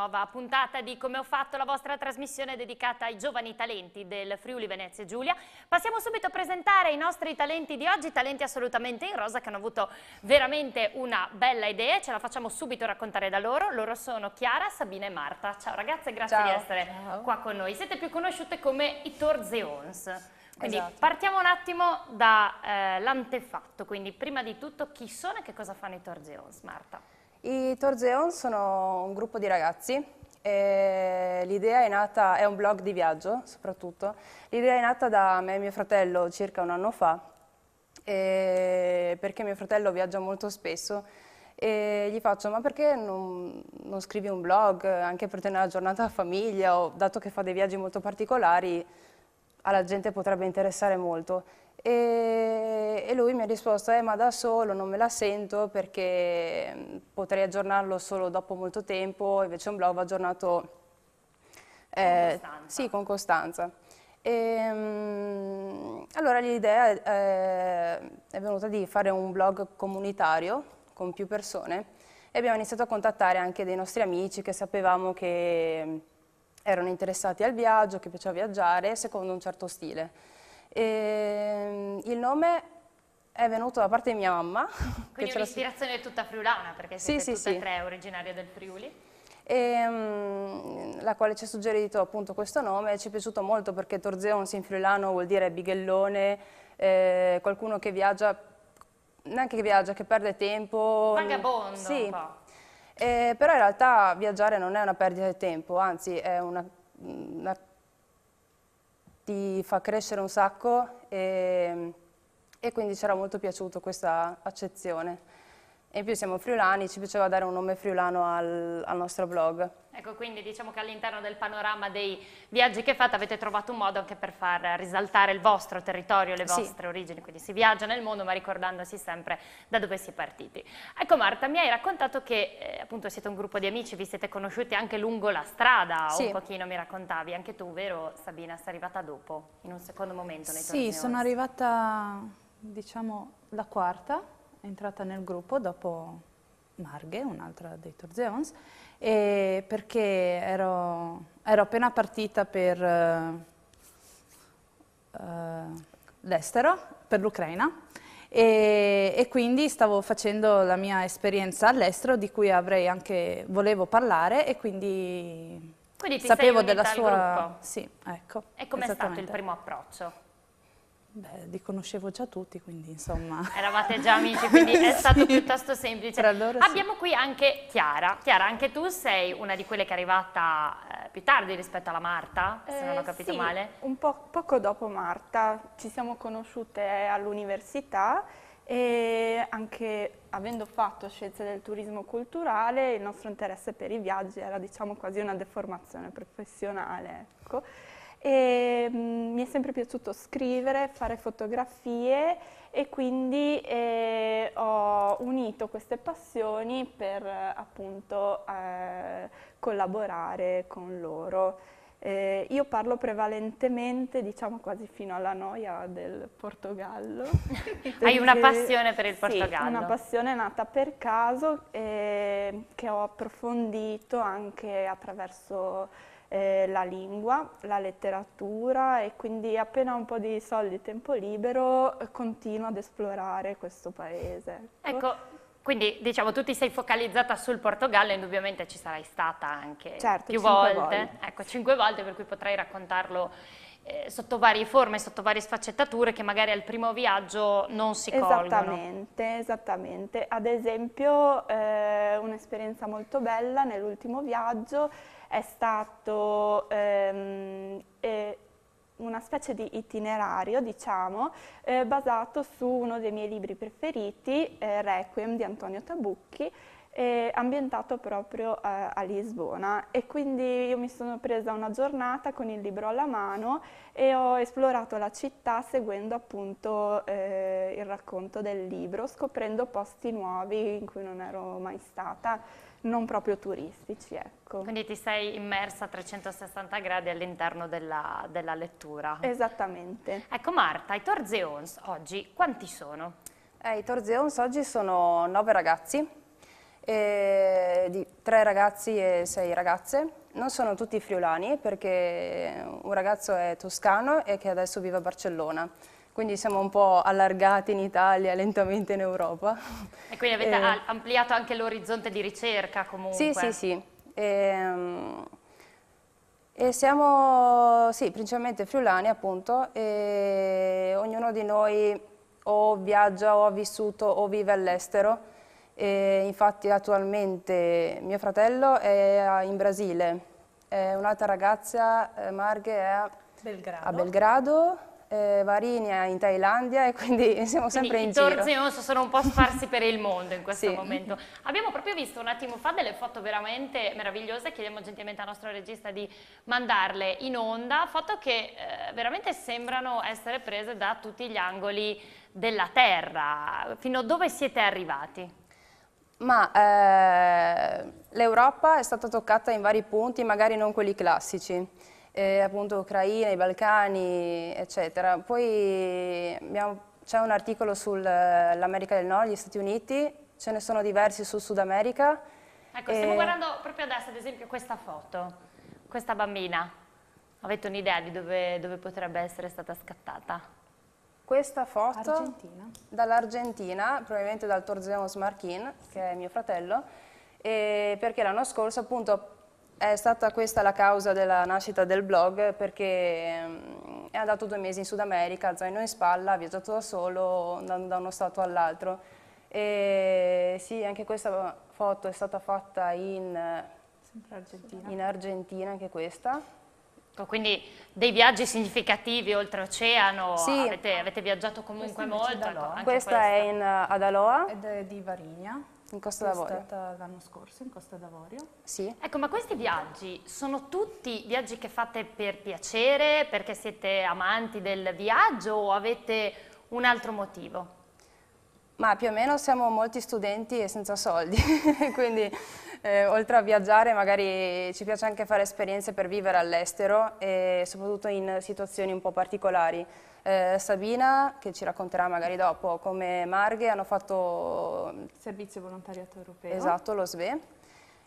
nuova puntata di Come ho fatto la vostra trasmissione dedicata ai giovani talenti del Friuli Venezia Giulia. Passiamo subito a presentare i nostri talenti di oggi, talenti assolutamente in rosa che hanno avuto veramente una bella idea ce la facciamo subito raccontare da loro. Loro sono Chiara, Sabina e Marta. Ciao ragazze, grazie Ciao. di essere Ciao. qua con noi. Siete più conosciute come i Torzeons. Quindi esatto. partiamo un attimo dall'antefatto, eh, quindi prima di tutto chi sono e che cosa fanno i Torzeons, Marta? I Torzeon sono un gruppo di ragazzi l'idea è nata, è un blog di viaggio soprattutto, l'idea è nata da me e mio fratello circa un anno fa, perché mio fratello viaggia molto spesso e gli faccio ma perché non, non scrivi un blog anche per tenere la giornata a famiglia o dato che fa dei viaggi molto particolari alla gente potrebbe interessare molto e, e lui mi ha risposto, eh, ma da solo non me la sento perché potrei aggiornarlo solo dopo molto tempo, invece un blog va aggiornato eh, con sì, con costanza. E, allora l'idea è, eh, è venuta di fare un blog comunitario con più persone e abbiamo iniziato a contattare anche dei nostri amici che sapevamo che erano interessati al viaggio, che piaceva viaggiare secondo un certo stile. E ehm, il nome è venuto da parte di mia mamma. Quindi un'ispirazione è tutta friulana, perché sì, siete sì, tutte sì. e tre originarie del Friuli. E, um, la quale ci ha suggerito appunto questo nome, ci è piaciuto molto perché Torzeons in friulano vuol dire bighellone, eh, qualcuno che viaggia, neanche che viaggia, che perde tempo. Vagabondo sì. Eh, però in realtà viaggiare non è una perdita di tempo, anzi è una, una ti fa crescere un sacco e, e quindi ci era molto piaciuto questa accezione. E in più siamo friulani, ci piaceva dare un nome friulano al, al nostro blog. Ecco, quindi diciamo che all'interno del panorama dei viaggi che fate avete trovato un modo anche per far risaltare il vostro territorio, le vostre sì. origini, quindi si viaggia nel mondo ma ricordandosi sempre da dove si è partiti. Ecco Marta, mi hai raccontato che eh, appunto siete un gruppo di amici, vi siete conosciuti anche lungo la strada, sì. un pochino mi raccontavi, anche tu vero Sabina, sei arrivata dopo, in un secondo momento nei Sì, torniori. sono arrivata diciamo la quarta è entrata nel gruppo dopo Marghe, un'altra dei Tour Torzeons, perché ero, ero, appena partita per uh, l'estero, per l'Ucraina, e, e, quindi stavo facendo la mia esperienza all'estero di cui avrei anche, volevo parlare e quindi, quindi sapevo della sua... Gruppo. Sì, ecco. E com'è stato il primo approccio? Beh, li conoscevo già tutti, quindi insomma... Eravate già amici, quindi è stato piuttosto semplice. Abbiamo sì. qui anche Chiara. Chiara, anche tu sei una di quelle che è arrivata eh, più tardi rispetto alla Marta, eh, se non ho eh, capito sì. male. un po poco dopo Marta. Ci siamo conosciute all'università e anche avendo fatto scienze del turismo culturale, il nostro interesse per i viaggi era diciamo quasi una deformazione professionale, ecco. E, mh, mm, mi è sempre piaciuto scrivere, fare fotografie e quindi eh, ho unito queste passioni per appunto eh, collaborare con loro. Eh, io parlo prevalentemente, diciamo quasi fino alla noia, del Portogallo. Hai una passione per il Portogallo? sì, una passione nata per caso eh, che ho approfondito anche attraverso eh, la lingua, la letteratura e quindi appena un po' di soldi e tempo libero eh, continuo ad esplorare questo paese. Ecco. ecco, quindi diciamo tu ti sei focalizzata sul Portogallo, indubbiamente ci sarai stata anche certo, più volte. volte. Ecco, cinque volte per cui potrai raccontarlo eh, sotto varie forme, sotto varie sfaccettature che magari al primo viaggio non si esattamente, colgono. Esattamente, Ad esempio eh, un'esperienza molto bella nell'ultimo viaggio è stato ehm, eh, una specie di itinerario, diciamo, eh, basato su uno dei miei libri preferiti, eh, Requiem di Antonio Tabucchi, eh, ambientato proprio eh, a Lisbona e quindi io mi sono presa una giornata con il libro alla mano e ho esplorato la città seguendo appunto eh, il racconto del libro, scoprendo posti nuovi in cui non ero mai stata non proprio turistici. Ecco. Quindi ti sei immersa a 360 gradi all'interno della, della, lettura. Esattamente. Ecco Marta, i Torzeons oggi quanti sono? Eh, I Torzeons oggi sono nove ragazzi, di tre ragazzi e sei ragazze. Non sono tutti friulani perché un ragazzo è toscano e che adesso vive a Barcellona quindi siamo un po' allargati in Italia, lentamente in Europa. E quindi avete e... Eh. ampliato anche l'orizzonte di ricerca comunque. Sì, sì, sì. E, ehm, e siamo, sì, principalmente friulani appunto, e ognuno di noi o viaggia o ha vissuto o vive all'estero. infatti attualmente mio fratello è in Brasile, un'altra ragazza, eh, Marghe, è Belgrado, a Belgrado eh, Varinia in Thailandia e quindi siamo sempre quindi, in giro. I torzeos sono un po' sparsi per il mondo in questo sì. momento. Abbiamo proprio visto un attimo fa delle foto veramente meravigliose, chiediamo gentilmente al nostro regista di mandarle in onda, foto che eh, veramente sembrano essere prese da tutti gli angoli della Terra. Fino a dove siete arrivati? Ma eh, l'Europa è stata toccata in vari punti, magari non quelli classici eh, appunto Ucraina, i Balcani, eccetera. Poi c'è un articolo sull'America eh, del Nord, gli Stati Uniti, ce ne sono diversi sul Sud America. Ecco, e... stiamo eh, guardando proprio adesso, ad esempio, questa foto, questa bambina. Avete un'idea di dove, dove potrebbe essere stata scattata? questa foto dall'Argentina, probabilmente dal Torzeos Marchin, che è mio fratello, eh, perché l'anno scorso appunto è stata questa la causa della nascita del blog perché ehm, è andato due mesi in Sud America, zaino in spalla, ha viaggiato da solo, andando da uno stato all'altro. E sì, anche questa foto è stata fatta in Argentina. in Argentina, anche questa. Ecco, quindi dei viaggi significativi oltreoceano, sì. avete, avete viaggiato comunque molto. Questa, questa, è in, Adaloa Ed è di Varigna. In Costa d'Avorio. Sono stata l'anno scorso in Costa d'Avorio. Sì. Ecco, ma questi viaggi sono tutti viaggi che fate per piacere, perché siete amanti del viaggio o avete un altro motivo? Ma più o meno siamo molti studenti e senza soldi, quindi eh, oltre a viaggiare magari ci piace anche fare esperienze per vivere all'estero e soprattutto in situazioni un po' particolari eh, Sabina, che ci racconterà magari dopo, come Marghe hanno fatto... Mm, servizio volontariato europeo. Esatto, lo SVE.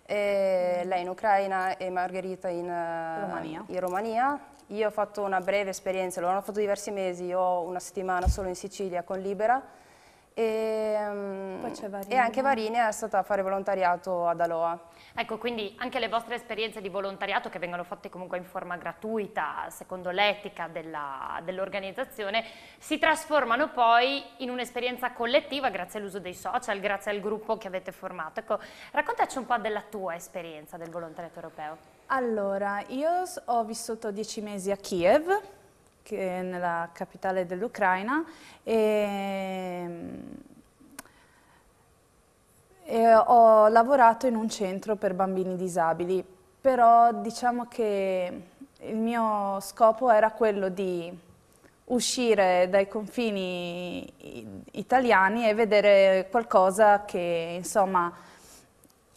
E mm. lei in Ucraina e Margherita in eh, Romania. in Romania. Io ho fatto una breve esperienza, loro hanno fatto diversi mesi, io ho una settimana solo in Sicilia con Libera Ehm, e, e, anche Varine è stata a fare volontariato ad Aloha. Ecco, quindi anche le vostre esperienze di volontariato che vengono fatte comunque in forma gratuita, secondo l'etica dell'organizzazione, dell si trasformano poi in un'esperienza collettiva grazie all'uso dei social, grazie al gruppo che avete formato. Ecco, raccontaci un po' della tua esperienza del volontariato europeo. Allora, io ho vissuto dieci mesi a Kiev che è nella capitale dell'Ucraina e, e ho lavorato in un centro per bambini disabili, però diciamo che il mio scopo era quello di uscire dai confini italiani e vedere qualcosa che insomma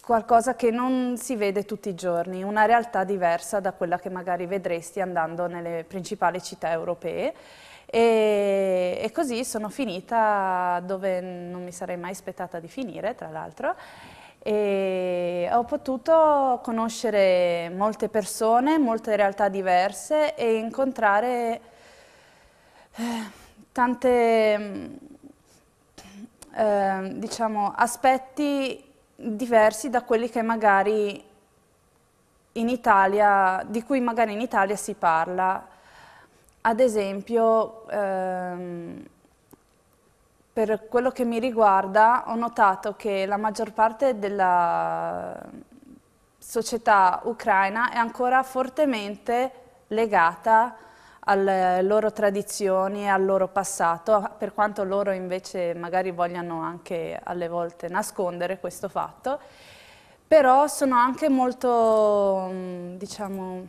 qualcosa che non si vede tutti i giorni, una realtà diversa da quella che magari vedresti andando nelle principali città europee. E, e così sono finita dove non mi sarei mai aspettata di finire, tra l'altro. E ho potuto conoscere molte persone, molte realtà diverse e incontrare eh, tante, mm, eh, diciamo, aspetti diversi da quelli che magari in Italia, di cui magari in Italia si parla. Ad esempio, ehm, per quello che mi riguarda, ho notato che la maggior parte della società ucraina è ancora fortemente legata alle loro tradizioni, al loro passato, per quanto loro invece magari vogliano anche alle volte nascondere questo fatto, però sono anche molto, mm, diciamo,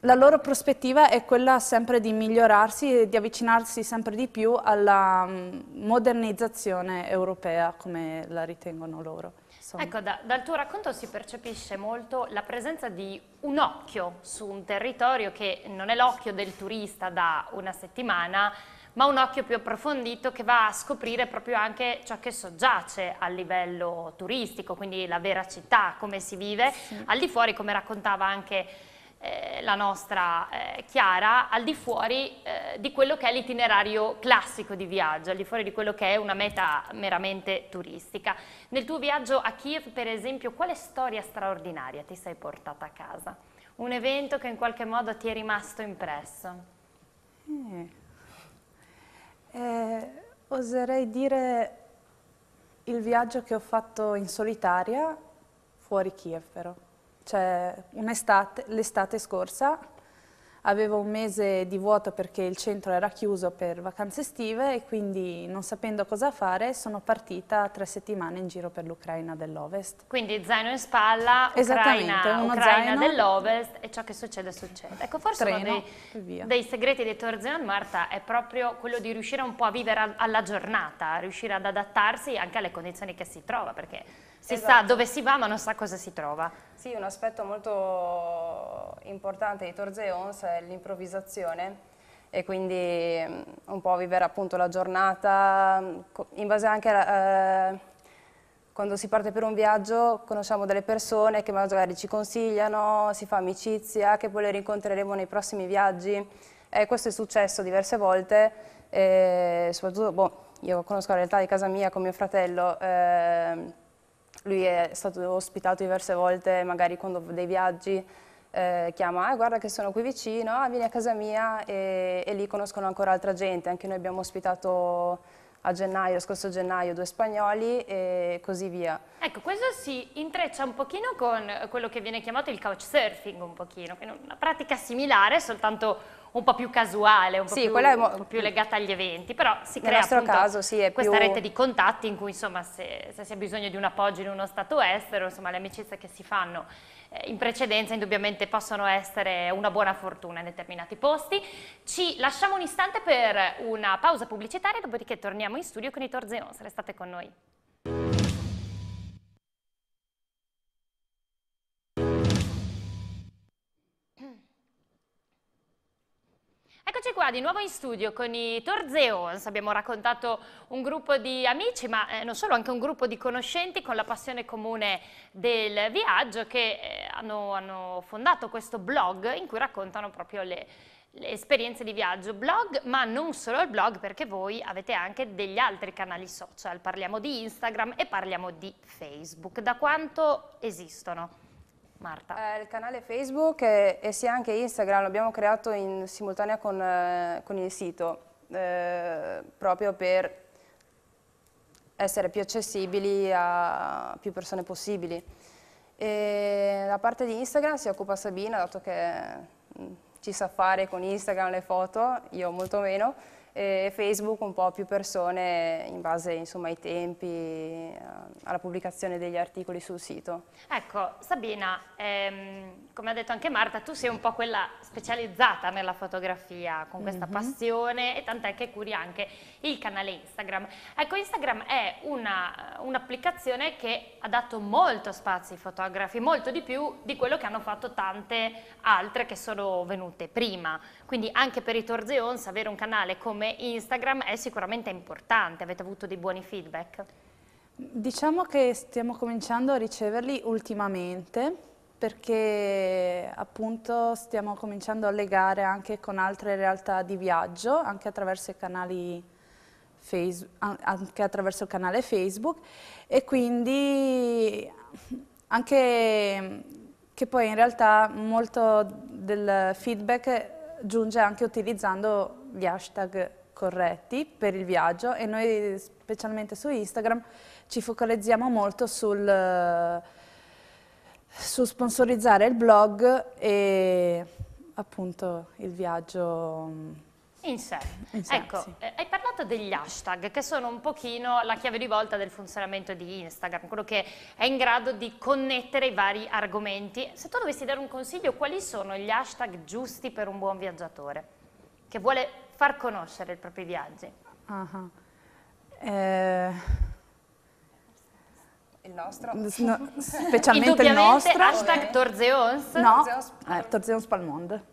la loro prospettiva è quella sempre di migliorarsi e di avvicinarsi sempre di più alla mm, modernizzazione europea, come la ritengono loro. Insomma. Ecco, da, dal tuo racconto si percepisce molto la presenza di un occhio su un territorio che non è l'occhio del turista da una settimana, ma un occhio più approfondito che va a scoprire proprio anche ciò che soggiace a livello turistico, quindi la vera città, come si vive, sì. al di fuori, come raccontava anche eh, la nostra eh, Chiara al di fuori eh, di quello che è l'itinerario classico di viaggio, al di fuori di quello che è una meta meramente turistica. Nel tuo viaggio a Kiev, per esempio, quale storia straordinaria ti sei portata a casa? Un evento che in qualche modo ti è rimasto impresso? Mm. oserei dire il viaggio che ho fatto in solitaria, fuori Kiev però. Cioè, l'estate scorsa avevo un mese di vuoto perché il centro era chiuso per vacanze estive e quindi non sapendo cosa fare sono partita tre settimane in giro per l'Ucraina dell'Ovest. Quindi zaino in spalla, Ucraina, Ucraina dell'Ovest e ciò che succede succede. Ecco forse Treno, uno dei, dei, segreti di Torzion Marta è proprio quello di riuscire un po' a vivere alla giornata, riuscire ad adattarsi anche alle condizioni che si trova perché si esatto. sa dove si va ma non sa cosa si trova. Sì, un aspetto molto importante di Ons è l'improvvisazione e quindi mm, un po' vivere appunto la giornata mm, in base anche a... Eh, quando si parte per un viaggio conosciamo delle persone che magari ci consigliano, si fa amicizia, che poi le rincontreremo nei prossimi viaggi. E questo è successo diverse volte, eh, soprattutto boh, io conosco la realtà di casa mia con mio fratello, eh, lui è stato ospitato diverse volte, magari quando dei viaggi, eh, chiama, ah, guarda che sono qui vicino, ah, vieni a casa mia e, e, lì conoscono ancora altra gente, anche noi abbiamo ospitato a gennaio, scorso gennaio, due spagnoli e così via. Ecco, questo si intreccia un pochino con quello che viene chiamato il couchsurfing un pochino, che una pratica similare, soltanto un po' più casuale, un po', sì, più, un po più, legata agli eventi, però si crea caso, sì, questa più... rete di contatti in cui insomma, se, se si ha bisogno di un appoggio in uno stato estero, insomma, le amicizie che si fanno eh, in precedenza indubbiamente possono essere una buona fortuna in determinati posti. Ci lasciamo un istante per una pausa pubblicitaria, dopodiché torniamo in studio con i Torzenon, restate con noi. qua di nuovo in studio con i Torzeons, abbiamo raccontato un gruppo di amici ma eh, non solo, anche un gruppo di conoscenti con la passione comune del viaggio che eh, hanno, hanno, fondato questo blog in cui raccontano proprio le, le esperienze di viaggio, blog ma non solo il blog perché voi avete anche degli altri canali social, parliamo di Instagram e parliamo di Facebook, da quanto esistono? Marta. Eh, il canale Facebook e, e sia anche Instagram l'abbiamo creato in simultanea con, eh, con il sito, eh, proprio per essere più accessibili a più persone possibili. E la parte di Instagram si occupa Sabina, dato che mm, ci sa fare con Instagram le foto, io molto meno, e Facebook un po' più persone in base insomma, ai tempi, eh, alla pubblicazione degli articoli sul sito. Ecco, Sabina, ehm, come ha detto anche Marta, tu sei un po' quella specializzata nella fotografia, con questa mm -hmm. passione e tant'è che curi anche il canale Instagram. Ecco, Instagram è un'applicazione un che ha dato molto spazio ai fotografi, molto di più di quello che hanno fatto tante altre che sono venute prima. Quindi anche per i Torzeons avere un canale come come Instagram è sicuramente importante, avete avuto dei buoni feedback? Diciamo che stiamo cominciando a riceverli ultimamente perché appunto stiamo cominciando a legare anche con altre realtà di viaggio, anche attraverso i canali Facebook, anche attraverso il canale Facebook e quindi anche che poi in realtà molto del feedback giunge anche utilizzando gli hashtag corretti per il viaggio e noi specialmente su Instagram ci focalizziamo molto sul, su sponsorizzare il blog e appunto il viaggio mm, in sé. In sé ecco, sì. Eh, hai parlato degli hashtag che sono un pochino la chiave di volta del funzionamento di Instagram, quello che è in grado di connettere i vari argomenti. Se tu dovessi dare un consiglio, quali sono gli hashtag giusti per un buon viaggiatore che vuole far conoscere i propri viaggi. Uh -huh. eh... Il nostro? No, specialmente il nostro. hashtag Torzeons. No, Torzeons, eh, Torzeons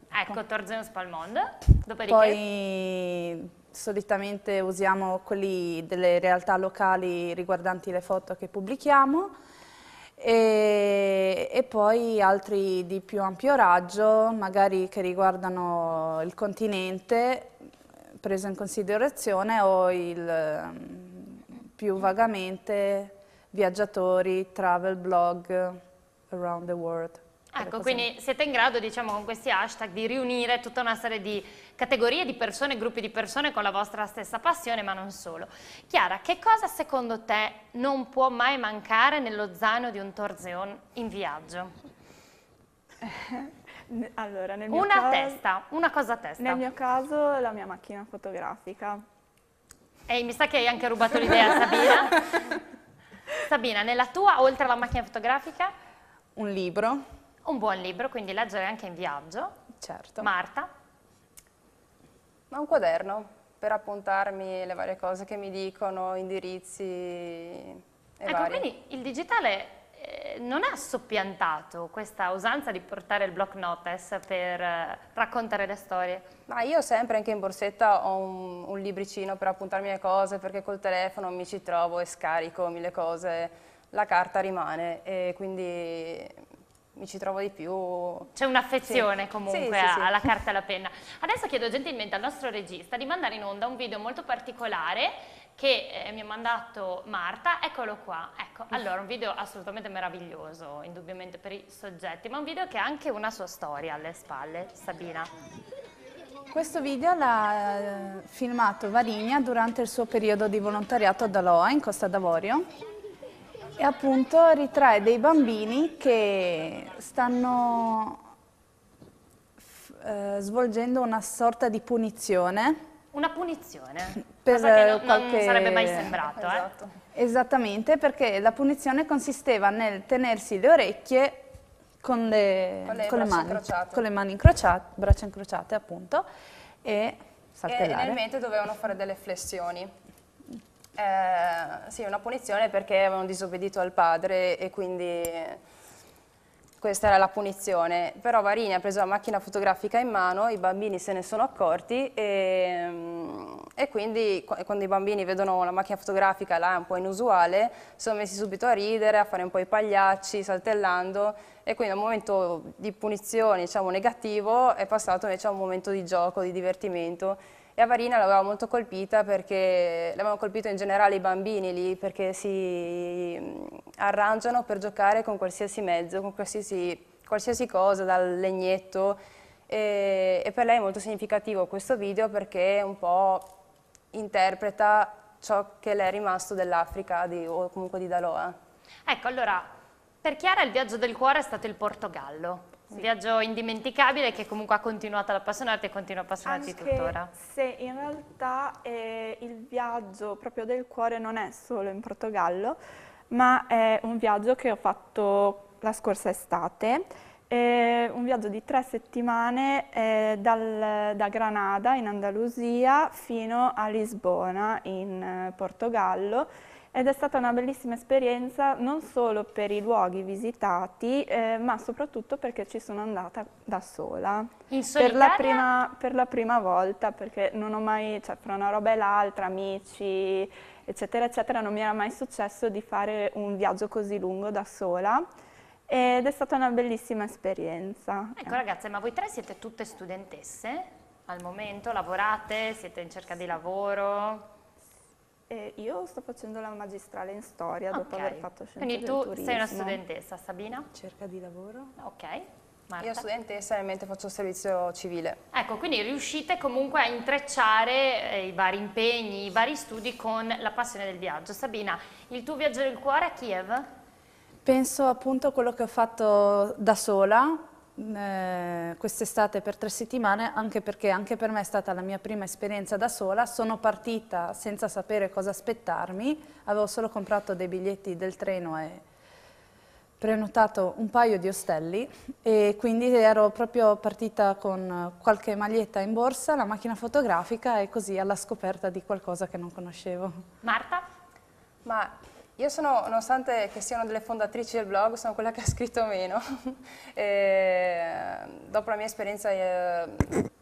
Ecco, Torzeons Palmond. Dopodiché? Poi solitamente usiamo quelli delle realtà locali riguardanti le foto che pubblichiamo e, e, poi altri di più ampio raggio, magari che riguardano il continente, preso in considerazione o il, ehm, più vagamente viaggiatori, travel blog around the world. Ecco, quindi siete in grado, diciamo, con questi hashtag di riunire tutta una serie di categorie di persone, gruppi di persone con la vostra stessa passione, ma non solo. Chiara, che cosa secondo te non può mai mancare nello zaino di un torzeon in viaggio? Allora, nel mio una caso, testa, una cosa a testa. Nel mio caso la mia macchina fotografica. Ehi, mi sa che hai anche rubato l'idea, Sabina. Sabina, nella tua, oltre alla macchina fotografica? Un libro. Un buon libro, quindi leggere anche in viaggio. Certo. Marta? Ma un quaderno, per appuntarmi le varie cose che mi dicono, indirizzi e ecco, vari. quindi il digitale eh, non ha soppiantato questa usanza di portare il block notice per eh, raccontare le storie? Ma io sempre anche in borsetta ho un, un libricino per appuntarmi le cose perché col telefono mi ci trovo e scarico mille cose, la carta rimane e quindi mi ci trovo di più. C'è un'affezione sì. comunque sì, sì, alla carta e alla penna. Adesso chiedo gentilmente al nostro regista di mandare in onda un video molto particolare che eh, mi ha mandato Marta, eccolo qua, ecco, allora un video assolutamente meraviglioso, indubbiamente per i soggetti, ma un video che ha anche una sua storia alle spalle, Sabina. Questo video l'ha eh, filmato Varigna durante il suo periodo di volontariato ad Aloha in Costa d'Avorio e appunto ritrae dei bambini che stanno eh, svolgendo una sorta di punizione una punizione, per cosa che non, qualche... non sarebbe mai sembrato. Eh. Esatto. Eh? Esattamente, perché la punizione consisteva nel tenersi le orecchie con le, con le, con mani, incrociate. con le mani incrociate, braccia incrociate appunto, e saltellare. E nel mente dovevano fare delle flessioni. Eh, sì, una punizione perché avevano disobbedito al padre e quindi questa era la punizione, però Varini ha preso la macchina fotografica in mano, i bambini se ne sono accorti e, e quindi quando i bambini vedono la macchina fotografica là è un po' inusuale, sono messi subito a ridere, a fare un po' i pagliacci, saltellando e quindi da un momento di punizione diciamo, negativo è passato invece a un momento di gioco, di divertimento e a Varina l'aveva molto colpita perché l'avevano colpito in generale i bambini lì perché si mm, arrangiano per giocare con qualsiasi mezzo, con qualsiasi, qualsiasi cosa, dal legnetto e, e per lei è molto significativo questo video perché un po' interpreta ciò che le è rimasto dell'Africa o comunque di Daloa. Ecco, allora, per Chiara il viaggio del cuore è stato il Portogallo. Un viaggio indimenticabile che comunque ha continuato ad appassionarti e continua a appassionarti Anche tuttora. Se in realtà eh, il viaggio proprio del cuore non è solo in Portogallo, ma è un viaggio che ho fatto la scorsa estate, eh, un viaggio di tre settimane eh, dal, da Granada in Andalusia fino a Lisbona in eh, Portogallo ed è stata una bellissima esperienza non solo per i luoghi visitati eh, ma soprattutto perché ci sono andata da sola in per la, prima, per la prima volta perché non ho mai, cioè fra una roba e l'altra, amici eccetera eccetera non mi era mai successo di fare un viaggio così lungo da sola ed è stata una bellissima esperienza. Ecco eh. ragazze ma voi tre siete tutte studentesse al momento? Lavorate? Siete in cerca di lavoro? Eh, io sto facendo la magistrale in storia okay. dopo aver fatto scienze Quindi tu turismo. sei una studentessa, Sabina? Cerca di lavoro. Ok. Marta. Io studentessa e mentre faccio servizio civile. Ecco, quindi riuscite comunque a intrecciare eh, i vari impegni, i vari studi con la passione del viaggio. Sabina, il tuo viaggio del cuore a Kiev? Penso appunto a quello che ho fatto da sola, eh, quest'estate per tre settimane anche perché anche per me è stata la mia prima esperienza da sola, sono partita senza sapere cosa aspettarmi, avevo solo comprato dei biglietti del treno e prenotato un paio di ostelli e quindi ero proprio partita con qualche maglietta in borsa, la macchina fotografica e così alla scoperta di qualcosa che non conoscevo. Marta? Ma io sono, nonostante che siano delle fondatrici del blog, sono quella che ha scritto meno. e, dopo la mia esperienza eh,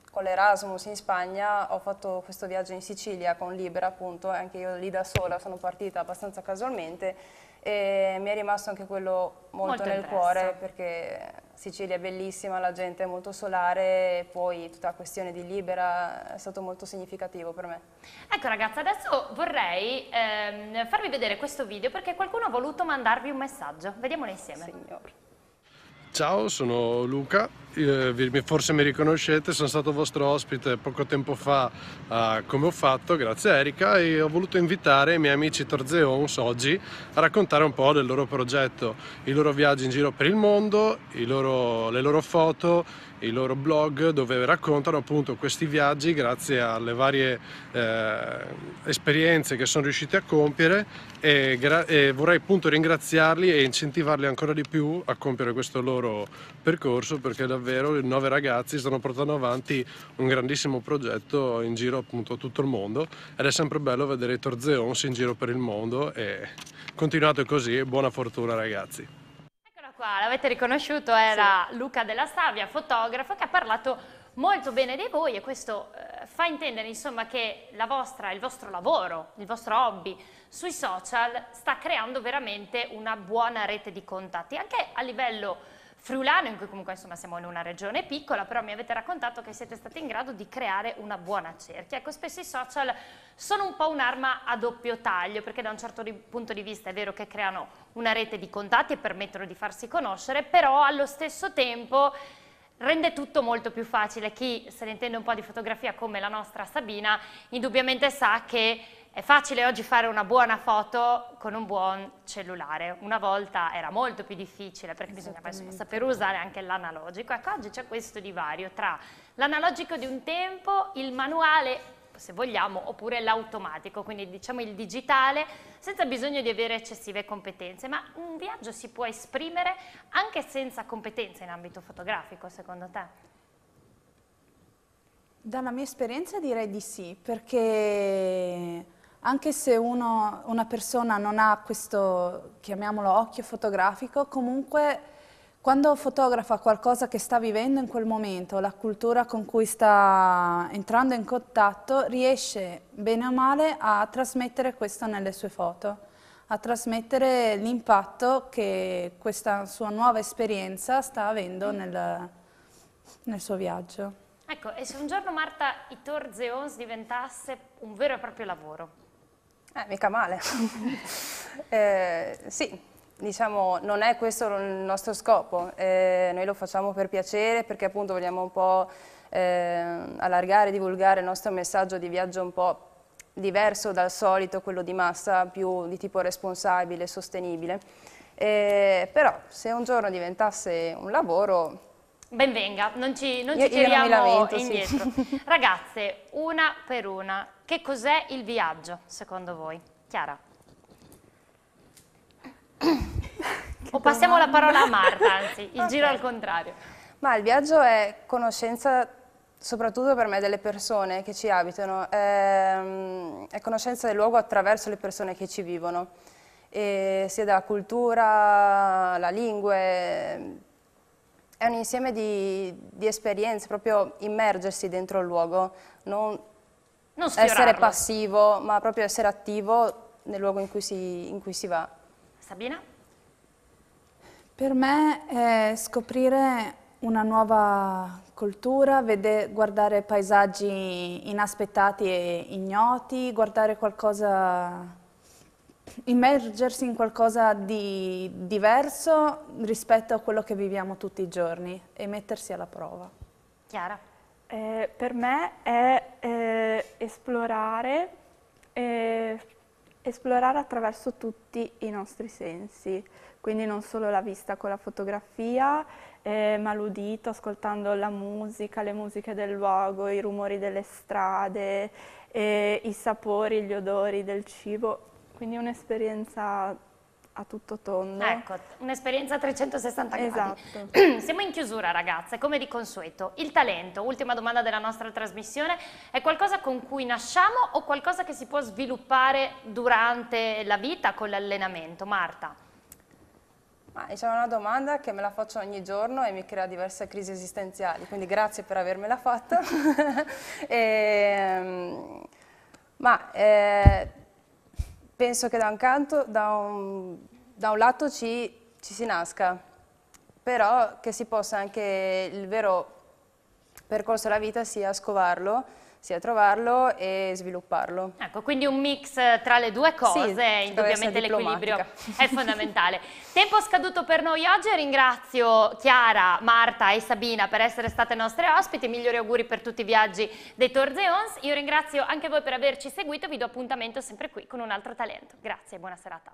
con l'Erasmus in Spagna ho fatto questo viaggio in Sicilia con Libera, appunto, anche io lì da sola sono partita abbastanza casualmente e mi è rimasto anche quello molto, molto nel cuore perché Sicilia è bellissima, la gente è molto solare, e poi tutta la questione di Libera è stato molto significativo per me. Ecco ragazzi, adesso vorrei ehm, farvi vedere questo video perché qualcuno ha voluto mandarvi un messaggio. Vediamolo insieme. Signor. Ciao, sono Luca, eh, forse mi riconoscete, sono stato vostro ospite poco tempo fa eh, come ho fatto, grazie a Erika, e ho voluto invitare i miei amici Torzeons oggi a raccontare un po' del loro progetto, i loro viaggi in giro per il mondo, loro, le loro foto, i loro blog dove raccontano appunto questi viaggi grazie alle varie eh, esperienze che sono riusciti a compiere e, e, vorrei appunto ringraziarli e incentivarli ancora di più a compiere questo loro percorso perché davvero davvero nove ragazzi stanno portando avanti un grandissimo progetto in giro appunto a tutto il mondo ed è sempre bello vedere i Torzeons in giro per il mondo e continuate così e buona fortuna ragazzi. Eccolo qua, l'avete riconosciuto, era sì. Luca della Savia, fotografo che ha parlato molto bene di voi e questo eh, fa intendere insomma che la vostra, il vostro lavoro, il vostro hobby sui social sta creando veramente una buona rete di contatti anche a livello friulano, in cui comunque insomma, siamo in una regione piccola, però mi avete raccontato che siete stati in grado di creare una buona cerchia. Ecco, spesso i social sono un po' un'arma a doppio taglio, perché da un certo punto di vista è vero che creano una rete di contatti e permettono di farsi conoscere, però allo stesso tempo rende tutto molto più facile. Chi se ne intende un po' di fotografia come la nostra Sabina, indubbiamente sa che è facile oggi fare una buona foto con un buon cellulare. Una volta era molto più difficile perché bisognava saper usare anche l'analogico. Ecco, oggi c'è questo divario tra l'analogico di un tempo, il manuale se vogliamo, oppure l'automatico, quindi diciamo il digitale, senza bisogno di avere eccessive competenze, ma un viaggio si può esprimere anche senza competenze in ambito fotografico, secondo te? Dalla mia esperienza direi di sì, perché anche se uno, una persona non ha questo, chiamiamolo, occhio fotografico, comunque quando fotografa qualcosa che sta vivendo in quel momento, la cultura con cui sta entrando in contatto, riesce bene o male a trasmettere questo nelle sue foto, a trasmettere l'impatto che questa sua nuova esperienza sta avendo mm. nel, nel suo viaggio. Ecco, e se un giorno Marta Itor Zeons diventasse un vero e proprio lavoro, eh, mica male. eh, sì, diciamo, non è questo il nostro scopo, eh, noi lo facciamo per piacere perché appunto vogliamo un po' eh, allargare, divulgare il nostro messaggio di viaggio un po' diverso dal solito, quello di massa, più di tipo responsabile, sostenibile. Eh, però se un giorno diventasse un lavoro... Ben venga, non ci, non ci tiriamo non lamento, indietro. Sì. Ragazze, una per una, che cos'è il viaggio, secondo voi? Chiara? o passiamo domanda. la parola a Marta, anzi, il okay. giro al contrario. Ma il viaggio è conoscenza soprattutto per me delle persone che ci abitano, è, ehm, è conoscenza del luogo attraverso le persone che ci vivono, e sia dalla cultura, la lingua, è un insieme di, di esperienze, proprio immergersi dentro il luogo, non non essere passivo, ma proprio essere attivo nel luogo in cui si, in cui si va. Sabina? Per me è scoprire una nuova cultura, vede, guardare paesaggi inaspettati e ignoti, guardare qualcosa, immergersi in qualcosa di diverso rispetto a quello che viviamo tutti i giorni e mettersi alla prova. Chiara? Eh, per me è eh, esplorare, eh, esplorare, attraverso tutti i nostri sensi, quindi non solo la vista con la fotografia, eh, ma l'udito, ascoltando la musica, le musiche del luogo, i rumori delle strade, eh, i sapori, gli odori del cibo, quindi un'esperienza a tutto tondo. Ecco, un'esperienza a 360 gradi. Esatto. Siamo in chiusura ragazze, come di consueto. Il talento, ultima domanda della nostra trasmissione, è qualcosa con cui nasciamo o qualcosa che si può sviluppare durante la vita con l'allenamento? Marta? Ma è una domanda che me la faccio ogni giorno e mi crea diverse crisi esistenziali, quindi grazie per avermela fatta. e, ehm, ma eh, penso che da un canto, da un da un lato ci, ci si nasca, però che si possa anche il vero percorso della vita sia scovarlo, sia trovarlo e svilupparlo. Ecco, quindi un mix eh, tra le due cose, sì, indubbiamente l'equilibrio è fondamentale. Tempo scaduto per noi oggi, ringrazio Chiara, Marta e Sabina per essere state nostre ospiti, migliori auguri per tutti i viaggi dei Tour de io ringrazio anche voi per averci seguito, vi do appuntamento sempre qui con un altro talento. Grazie e buona serata.